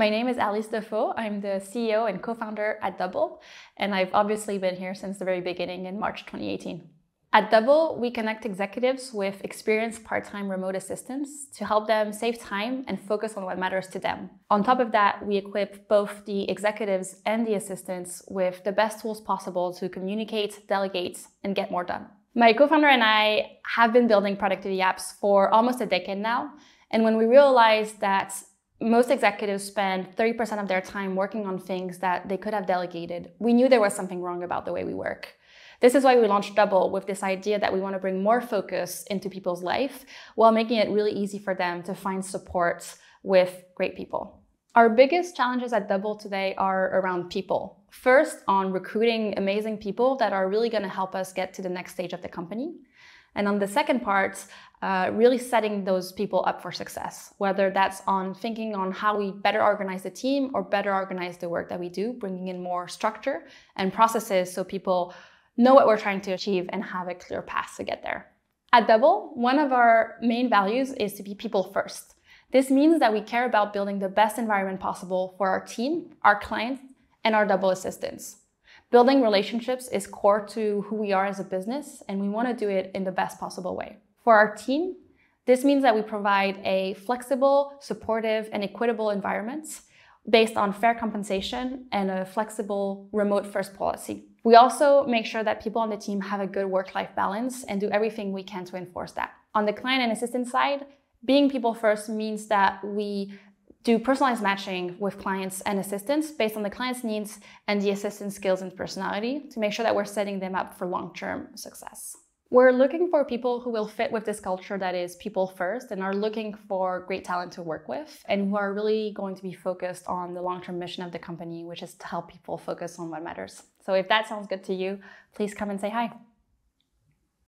My name is Alice Defoe. I'm the CEO and co founder at Double, and I've obviously been here since the very beginning in March 2018. At Double, we connect executives with experienced part time remote assistants to help them save time and focus on what matters to them. On top of that, we equip both the executives and the assistants with the best tools possible to communicate, delegate, and get more done. My co founder and I have been building productivity apps for almost a decade now. And when we realized that most executives spend 30% of their time working on things that they could have delegated. We knew there was something wrong about the way we work. This is why we launched Double with this idea that we want to bring more focus into people's life while making it really easy for them to find support with great people. Our biggest challenges at Double today are around people. First, on recruiting amazing people that are really going to help us get to the next stage of the company. And on the second part, uh, really setting those people up for success, whether that's on thinking on how we better organize the team or better organize the work that we do, bringing in more structure and processes so people know what we're trying to achieve and have a clear path to get there. At Double, one of our main values is to be people first. This means that we care about building the best environment possible for our team, our clients, and our Double assistants. Building relationships is core to who we are as a business, and we want to do it in the best possible way. For our team, this means that we provide a flexible, supportive, and equitable environment based on fair compensation and a flexible remote first policy. We also make sure that people on the team have a good work life balance and do everything we can to enforce that. On the client and assistant side, being people first means that we do personalized matching with clients and assistants based on the client's needs and the assistant's skills and personality to make sure that we're setting them up for long term success. We're looking for people who will fit with this culture that is people first and are looking for great talent to work with and who are really going to be focused on the long term mission of the company, which is to help people focus on what matters. So if that sounds good to you, please come and say hi.